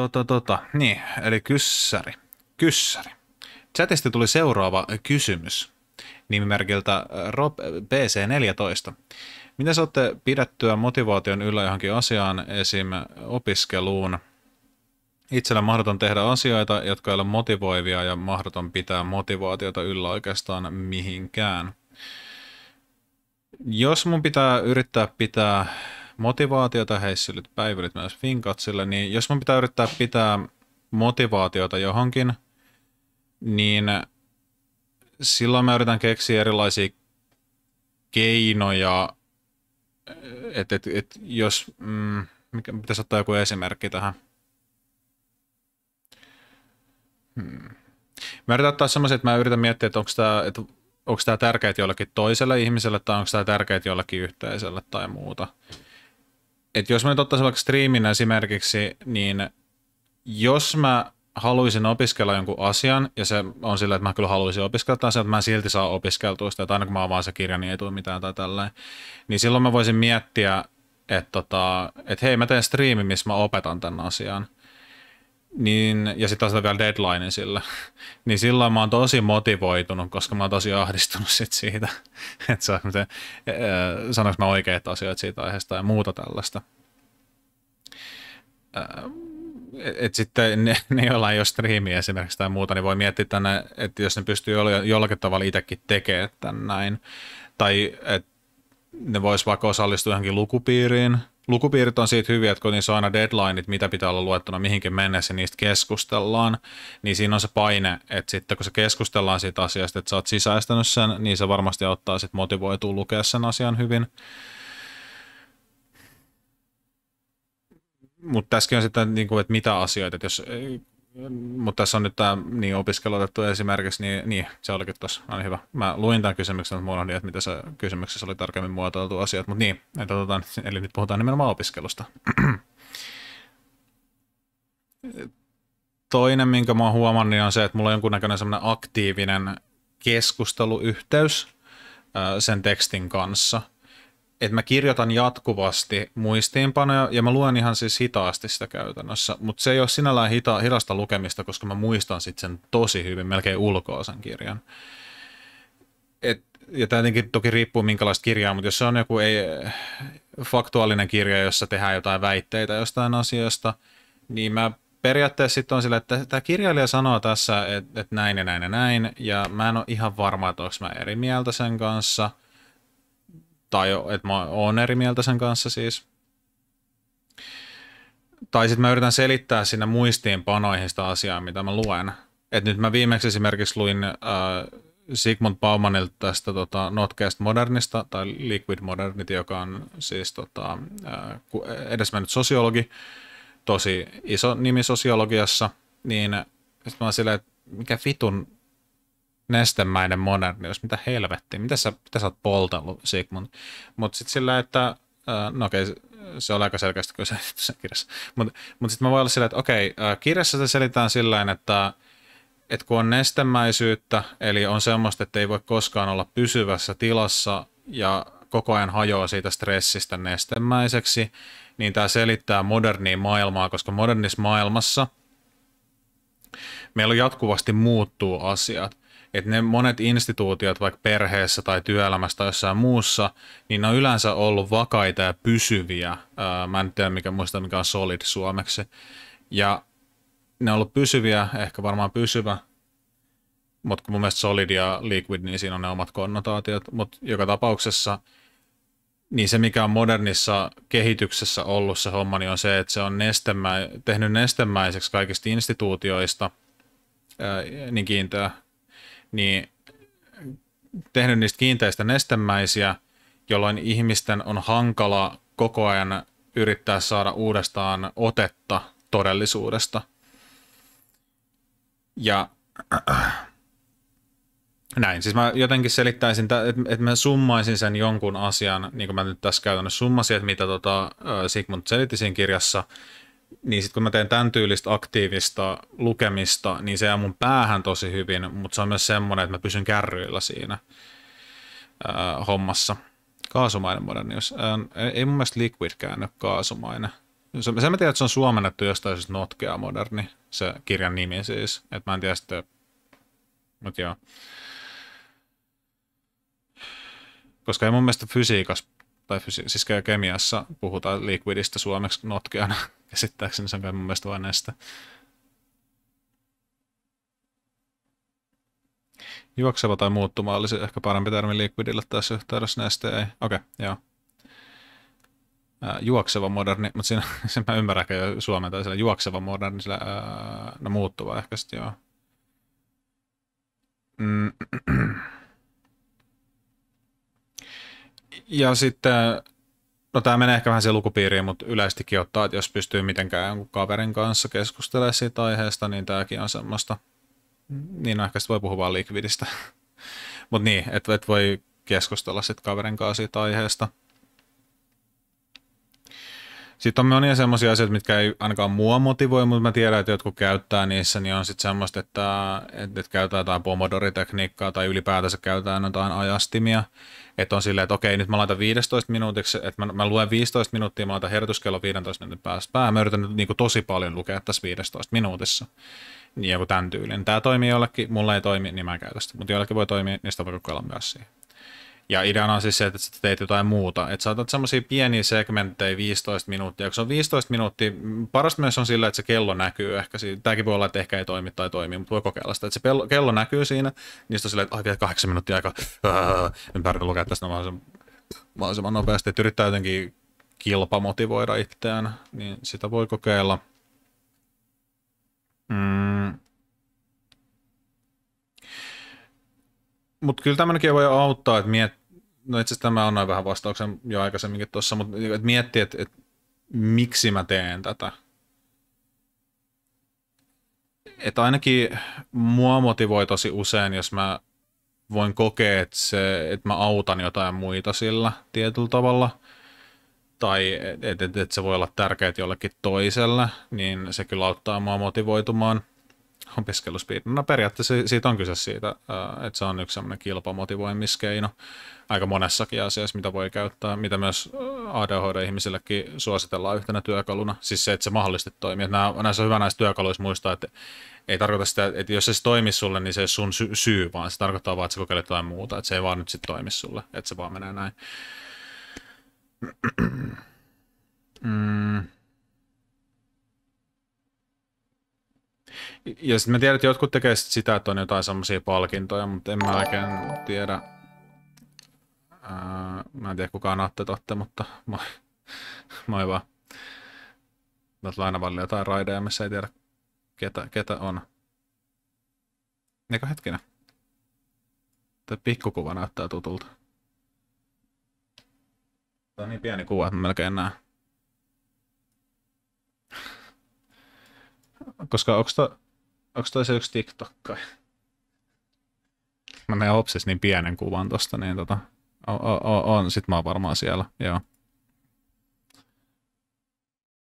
Tota, tota, niin, eli kyssäri. Kyssäri. Chatista tuli seuraava kysymys nimimerkiltä äh, Rob äh, PC14. Mitä olette pidettyä motivaation yllä johonkin asiaan, esim. opiskeluun? Itsellä mahdoton tehdä asioita, jotka ei ole motivoivia ja mahdoton pitää motivaatiota yllä oikeastaan mihinkään. Jos mun pitää yrittää pitää motivaatiota, heissilyt päivylit myös Finkatsille, niin jos mun pitää yrittää pitää motivaatiota johonkin, niin silloin mä yritän keksiä erilaisia keinoja, että et, et, jos, mm, mikä, pitäisi ottaa joku esimerkki tähän. Hmm. Mä yritän ottaa semmoisen, että mä yritän miettiä, että onko tämä, että onko tämä tärkeää jollekin toiselle ihmiselle tai onko tämä tärkeää jollekin yhteisölle tai muuta että jos mä nyt ottaisin vaikka striimin esimerkiksi, niin jos mä haluaisin opiskella jonkun asian, ja se on sillä, että mä kyllä haluaisin opiskella tämän asian, että mä en silti saa opiskeltua sitä, että aina kun mä avaan se kirja, niin ei tule mitään tai tälleen, niin silloin mä voisin miettiä, että tota, hei, mä teen striimi, missä mä opetan tämän asian niin, ja sitten on vielä deadline sillä, niin silloin mä oon tosi motivoitunut, koska mä oon tosi ahdistunut sit siitä, että saanko se, äh, mä oikeat asiat siitä aiheesta ja muuta tällaista. Äh, et sitten ne, ne, joilla ei ole striimiä esimerkiksi tai muuta, niin voi miettiä tänne, että jos ne pystyy jollakin tavalla itsekin tekemään tämän näin, tai että ne vois vaikka osallistua johonkin lukupiiriin – lukupiirit on siitä hyviä, että kun niissä on aina deadlineit, mitä pitää olla luettuna mihinkin mennessä, niistä keskustellaan, niin siinä on se paine, että sitten kun se keskustellaan siitä asiasta, että sä oot sisäistänyt sen, niin se varmasti auttaa sitten motivoitua lukea sen asian hyvin. Mutta tässäkin on sitten, niin että mitä asioita, että jos mutta tässä on nyt tämä niin opiskelu otettu esimerkiksi, niin, niin se olikin tuossa aina hyvä. Mä luin tämän kysymyksen, mutta mulla oli, niin, että mitä se kysymyksessä oli tarkemmin muotoiltu asiat, mutta niin, että otetaan, eli nyt puhutaan nimenomaan opiskelusta. Toinen, minkä mä oon huomannut, niin on se, että mulla on jonkunnäköinen semmoinen aktiivinen keskusteluyhteys sen tekstin kanssa – että mä kirjoitan jatkuvasti muistiinpanoja ja mä luen ihan siis hitaasti sitä käytännössä, mutta se ei ole sinällään hita, hidasta lukemista, koska mä muistan sitten sen tosi hyvin, melkein ulkoa sen kirjan. Et, ja tämä tietenkin toki riippuu minkälaista kirjaa, mutta jos se on joku ei, faktuaalinen kirja, jossa tehdään jotain väitteitä jostain asiasta, niin mä periaatteessa sitten on sillä, että tämä kirjailija sanoo tässä, että, et näin ja näin ja näin, ja mä en ole ihan varma, että onko mä eri mieltä sen kanssa – tai että mä oon eri mieltä sen kanssa siis. Tai sitten mä yritän selittää sinne muistiinpanoihin sitä asiaa, mitä mä luen. Et nyt mä viimeksi esimerkiksi luin äh, Sigmund Baumanilta tästä tota, Notcast modernista, tai liquid modernity, joka on siis tota, äh, edesmennyt sosiologi, tosi iso nimi sosiologiassa, niin sitten mä oon silleen, että mikä vitun nestemäinen modernius, mitä helvettiä, mitä sä, mitä sä oot poltellut Sigmund. Mutta sitten sillä, että äh, no okei, se on aika selkeästi kyllä se kirjassa. Mutta mut, sitten mä voin olla sillä, että okei, äh, kirjassa se selitään sillä että et kun on nestemäisyyttä, eli on semmoista, että ei voi koskaan olla pysyvässä tilassa ja koko ajan hajoaa siitä stressistä nestemäiseksi, niin tämä selittää modernia maailmaa, koska modernissa maailmassa meillä jatkuvasti muuttuu asiat että ne monet instituutiot vaikka perheessä tai työelämässä tai jossain muussa, niin ne on yleensä ollut vakaita ja pysyviä. Ää, mä en tiedä, mikä, muista mikä on solid suomeksi. Ja ne on ollut pysyviä, ehkä varmaan pysyvä, mutta kun mun mielestä solid ja liquid, niin siinä on ne omat konnotaatiot. Mutta joka tapauksessa niin se, mikä on modernissa kehityksessä ollut se homma, niin on se, että se on nestemä, tehnyt nestemäiseksi kaikista instituutioista – niin kiinteä niin tehnyt niistä kiinteistä nestemäisiä, jolloin ihmisten on hankala koko ajan yrittää saada uudestaan otetta todellisuudesta. Ja näin, siis mä jotenkin selittäisin, että mä summaisin sen jonkun asian, niin kuin mä nyt tässä käytännössä summasin, että mitä tota Sigmund selitti siinä kirjassa, niin sitten kun mä teen tämän tyylistä aktiivista lukemista, niin se jää mun päähän tosi hyvin, mutta se on myös semmoinen, että mä pysyn kärryillä siinä ää, hommassa. Kaasumainen modernius. Ää, ei mun mielestä Liquid ole kaasumainen. Se, se mä tiedän, että se on suomennettu jostain siis notkea moderni, se kirjan nimi siis. Et mä en tiedä sitten, mutta joo. Koska ei mun mielestä fysiikassa tai fysiikassa siis ja kemiassa puhutaan liquidista suomeksi notkeana, käsittääkseni sen kai mun mielestä vain näistä. Juokseva tai muuttuma olisi ehkä parempi termi liquidille tässä yhteydessä, neste ei. Okei, okay, joo. Ää, juokseva moderni, mutta siinä, sen mä ymmärrän jo suomen tai sillä juokseva moderni, sillä ää, no muuttuva ehkä sitten joo. Mm, Ja sitten, no tämä menee ehkä vähän siihen lukupiiriin, mutta yleistikin ottaa, että jos pystyy mitenkään jonkun kaverin kanssa keskustelemaan siitä aiheesta, niin tämäkin on semmoista, niin no ehkä voi puhua vaan likvidistä. mutta niin, että et voi keskustella sitten kaverin kanssa siitä aiheesta. Sitten on monia semmoisia asioita, mitkä ei ainakaan mua motivoi, mutta mä tiedän, että jotkut käyttää niissä, niin on sitten semmoista, että, että käytetään jotain pomodoritekniikkaa tai ylipäätänsä käytetään jotain ajastimia. Että on silleen, että okei, nyt mä laitan 15 minuutiksi, että mä, mä luen 15 minuuttia, mä laitan herätyskello 15 minuutin päästä päähän. Mä yritän nyt niin kuin tosi paljon lukea tässä 15 minuutissa. Joku tämän tyylin. Tämä toimii jollekin, mulla ei toimi, niin mä en käytä sitä. Mutta jollekin voi toimia, niistä voi kokeilla myös siihen. Ja ideana on siis se, että sä teet jotain muuta. Että saatat semmoisia pieniä segmenttejä, 15 minuuttia. Kun se on 15 minuuttia, parasta myös on sillä, että se kello näkyy ehkä. Tämäkin voi olla, että ehkä ei toimi tai toimii, mutta voi kokeilla sitä. Että se kello näkyy siinä, niin sitten on silleen, että ai vielä kahdeksan minuuttia aika. Öö, en pärjää lukea tästä mahdollisimman, mahdollisimman nopeasti. Että yrittää jotenkin kilpamotivoida itseään, niin sitä voi kokeilla. Mm. Mutta kyllä tämmöinenkin voi auttaa, että miet, no itse asiassa tämä on vähän vastauksen jo aikaisemminkin tuossa, mutta et miettii, että et, miksi mä teen tätä. Että ainakin mua motivoi tosi usein, jos mä voin kokea, että, se, että mä autan jotain muita sillä tietyllä tavalla – tai että et, et se voi olla tärkeää jollekin toiselle, niin se kyllä auttaa mua motivoitumaan – opiskeluspiiri. No periaatteessa siitä on kyse siitä, että se on yksi semmoinen kilpamotivoimiskeino aika monessakin asiassa, mitä voi käyttää, mitä myös ADHD-ihmisillekin suositellaan yhtenä työkaluna. Siis se, että se mahdollisesti toimii. nämä, näissä on hyvä näissä työkaluissa muistaa, että ei tarkoita sitä, että jos se siis toimii sulle, niin se ei sun syy, vaan se tarkoittaa vaan, että sä kokeilet jotain muuta. Että se ei vaan nyt sitten toimi sulle, että se vaan menee näin. Ja sitten mä tiedän, että jotkut tekee sit sitä, että on jotain semmosia palkintoja, mutta en mä oikein tiedä. Ää, mä en tiedä kukaan Atte totte, mutta moi. moi vaan. Täältä aina välillä jotain raideja, missä ei tiedä ketä, ketä on. Eikö hetkinen? Tämä pikkukuva näyttää tutulta. Tämä on niin pieni kuva, että mä melkein näen. Koska onko Onko toi se yksi TikTok kai? Mä näen Opsis niin pienen kuvan tosta, niin tota, o, o, o, on, sit mä oon varmaan siellä, joo.